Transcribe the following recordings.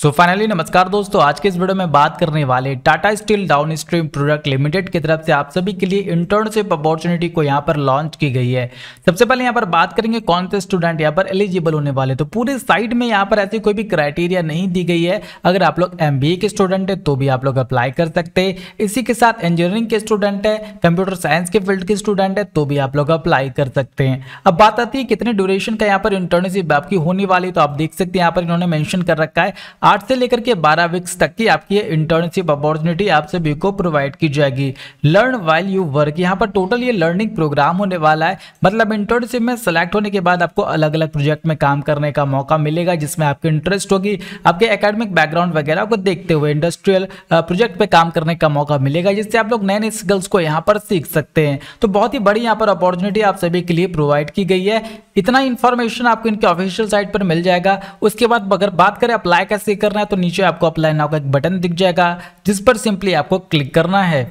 सो so finally नमस्कार दोस्तों आज के इस वीडियो में बात करने वाले Tata steel downstream product limited की तरफ से आप सभी के लिए इंटर्नशिप अपॉर्चुनिटी को यहाँ पर लॉन्च की गई है सबसे पहले यहाँ पर बात करेंगे कौन से स्टूडेंट यहाँ पर एलिजिबल होने वाले तो पूरे साइट में यहाँ पर ऐसी कोई भी क्राइटेरिया नहीं दी गई है अगर आप लोग एम के स्टूडेंट है तो भी आप लोग अप्लाई कर सकते हैं इसी के साथ इंजीनियरिंग के स्टूडेंट है कंप्यूटर साइंस के फील्ड के स्टूडेंट है तो भी आप लोग अप्लाई कर सकते हैं अब बात आती है कितने ड्यूरेशन का यहाँ पर इंटर्नशिप आपकी होने वाली तो आप देख सकते हैं यहाँ पर इन्होंने मैंशन कर रखा है आठ से लेकर के बारह वीक्स तक की आपकी इंटर्नशिप अपॉर्चुनिटी आप सभी को प्रोवाइड की जाएगी लर्न वाइल यू वर्क यहाँ पर टोटल ये लर्निंग प्रोग्राम होने वाला है मतलब इंटर्नशिप में सेलेक्ट होने के बाद आपको अलग अलग प्रोजेक्ट में काम करने का मौका मिलेगा जिसमें आपकी इंटरेस्ट होगी आपके अकेडमिक बैकग्राउंड वगैरह को देखते हुए इंडस्ट्रियल प्रोजेक्ट पर काम करने का मौका मिलेगा जिससे आप लोग नए नए स्किल्स को यहाँ पर सीख सकते हैं तो बहुत ही बड़ी यहाँ पर अपॉर्चुनिटी आप सभी के लिए प्रोवाइड की गई है इतना इन्फॉर्मेशन आपको इनके ऑफिशियल साइट पर मिल जाएगा उसके बाद अगर बात करें अप्लाई कैसे करना है तो नीचे आपको अप्लाई नाव का एक बटन दिख जाएगा जिस पर सिंपली आपको क्लिक करना है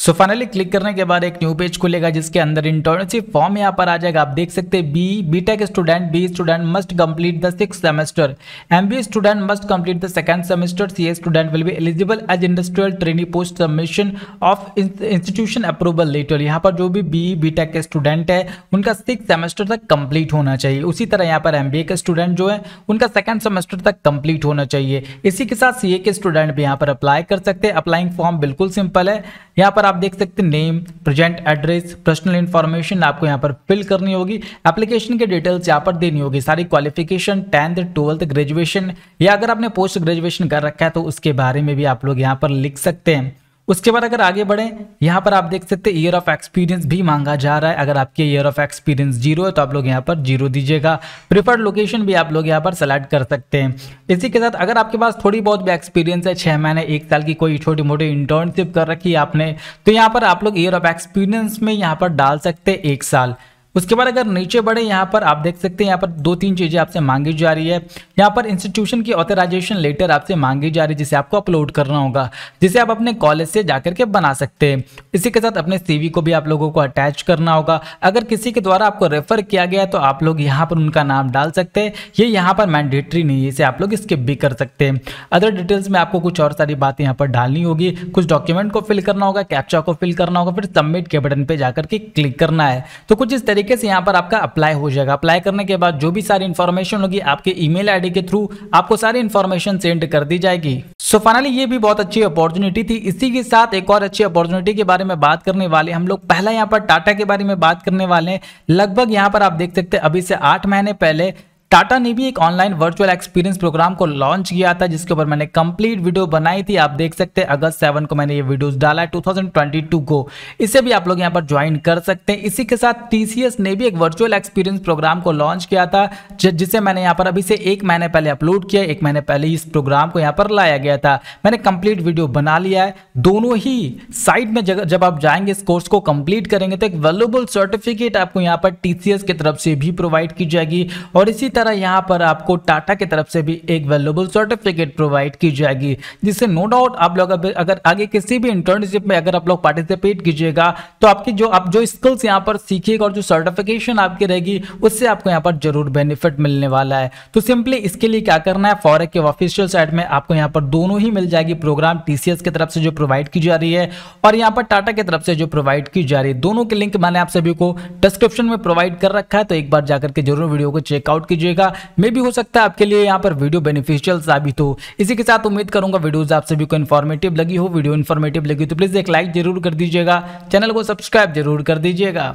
सो फाइनली क्लिक करने के बाद एक न्यू पेज खुलेगा जिसके अंदर इंटर्नशिप फॉर्म यहाँ पर आ जाएगा आप देख सकते हैं B BTech student B student must complete the six semester M B student must complete the second semester C A student will be eligible as industrial training post submission of institution approval letter यहाँ पर जो भी B B tech के student है उनका six semester तक complete होना चाहिए उसी तरह यहाँ पर एम बी ए के स्टूडेंट जो है उनका सेकेंड सेमेस्टर तक कंप्लीट होना चाहिए इसी के साथ सी ए के स्टूडेंट भी यहाँ पर अप्लाई कर सकते हैं अप्लाइंग फॉर्म बिल्कुल सिंपल है यहाँ पर आप देख सकते हैं name present address personal information आपको यहाँ पर फिल करनी होगी एप्लीकेशन के डिटेल्स यहाँ पर देनी होगी सारी क्वालिफिकेशन टेंथ ट्वेल्थ ग्रेजुएशन या अगर आपने पोस्ट ग्रेजुएशन कर रखा है तो उसके बारे में भी आप लोग यहाँ पर लिख सकते हैं उसके बाद अगर आगे बढ़े यहाँ पर आप देख सकते हैं ईयर ऑफ एक्सपीरियंस भी मांगा जा रहा है अगर आपके ईयर ऑफ एक्सपीरियंस जीरो है तो आप लोग यहाँ पर जीरो दीजिएगा प्रिफर्ड लोकेशन भी आप लोग यहाँ पर सेलेक्ट कर सकते हैं इसी के साथ अगर आपके पास थोड़ी बहुत भी एक्सपीरियंस है छः महीने एक साल की कोई छोटी मोटी इंटर्नशिप कर रखी है आपने तो यहाँ पर आप लोग ईयर ऑफ एक्सपीरियंस में यहाँ पर डाल सकते हैं एक साल उसके बाद अगर नीचे बढ़े यहाँ पर आप देख सकते हैं यहाँ पर दो तीन चीज़ें आपसे मांगी जा रही है यहाँ पर इंस्टीट्यूशन की ऑथराइजेशन लेटर आपसे मांगी जा रही है जिसे आपको अपलोड करना होगा जिसे आप अपने कॉलेज से जाकर के बना सकते हैं इसी के साथ अपने सीवी को भी आप लोगों को अटैच करना होगा अगर किसी के द्वारा आपको रेफर किया गया तो आप लोग यहाँ पर उनका नाम डाल सकते हैं ये यहाँ पर मैंडेटरी नहीं है इसे आप लोग स्किप भी कर सकते हैं अदर डिटेल्स में आपको कुछ और सारी बातें यहाँ पर डालनी होगी कुछ डॉक्यूमेंट को फिल करना होगा कैप्चा को फिल करना होगा फिर सबमिट के बटन पर जाकर के क्लिक करना है तो कुछ इस तरीके से यहाँ पर आपका अप्लाई हो जाएगा अप्लाई करने के बाद जो भी सारी इन्फॉर्मेशन होगी आपके ईमेल आईडी के थ्रू आपको सारी इन्फॉर्मेशन सेंड कर दी जाएगी सो so फाइनली ये भी बहुत अच्छी अपॉर्चुनिटी थी इसी के साथ एक और अच्छी अपॉर्चुनिटी के बारे में बात करने वाले हम लोग पहला यहाँ पर टाटा के बारे में बात करने वाले हैं लगभग यहाँ पर आप देख सकते हैं अभी से आठ महीने पहले टाटा ने भी एक ऑनलाइन वर्चुअल एक्सपीरियंस प्रोग्राम को लॉन्च किया था जिसके ऊपर मैंने कंप्लीट वीडियो बनाई थी आप देख सकते हैं अगस्त सेवन को मैंने ये वीडियोस डाला है 2022 को इसे भी आप लोग यहाँ पर ज्वाइन कर सकते हैं इसी के साथ टीसीएस ने भी एक वर्चुअल एक्सपीरियंस प्रोग्राम को लॉन्च किया था जिसे मैंने यहाँ पर अभी से एक महीने पहले अपलोड किया एक महीने पहले इस प्रोग्राम को यहाँ पर लाया गया था मैंने कंप्लीट वीडियो बना लिया है दोनों ही साइड में जब आप जाएंगे इस कोर्स को कंप्लीट करेंगे तो एक वेल्युबल सर्टिफिकेट आपको यहाँ पर टीसीएस की तरफ से भी प्रोवाइड की जाएगी और इसी तरह तरह यहाँ पर आपको टाटा की तरफ से भी एक वेल्युबल सर्टिफिकेट प्रोवाइड की जाएगी जिससे नो डाउट आप लोग अगर आगे किसी भी इंटर्नशिप में अगर आप लोग पार्टिसिपेट कीजिएगा तो आपकी जो आप जो स्किल्स यहाँ पर सीखिएगा और जो सर्टिफिकेशन आपकी रहेगी उससे आपको यहाँ पर जरूर बेनिफिट मिलने वाला है तो सिंपली इसके लिए क्या करना है फॉरक के ऑफिशियल साइट में आपको यहाँ पर दोनों ही मिल जाएगी प्रोग्राम टीसीएस की तरफ से जो प्रोवाइड की जा रही है और यहाँ पर टाटा की तरफ से जो प्रोवाइड की जा रही है दोनों के लिंक मैंने आप सभी को डिस्क्रिप्शन में प्रोवाइड कर रखा है तो एक बार जाकर के जरूर वीडियो को चेकआउट कीजिए कीजिएगा मे भी हो सकता है आपके लिए यहाँ पर वीडियो बेनिफिशियल साबित हो इसी के साथ उम्मीद करूंगा वीडियोज आप सभी को इन्फॉर्मेटिव लगी हो वीडियो इन्फॉर्मेटिव लगी तो प्लीज़ एक लाइक जरूर कर दीजिएगा चैनल को सब्सक्राइब जरूर कर दीजिएगा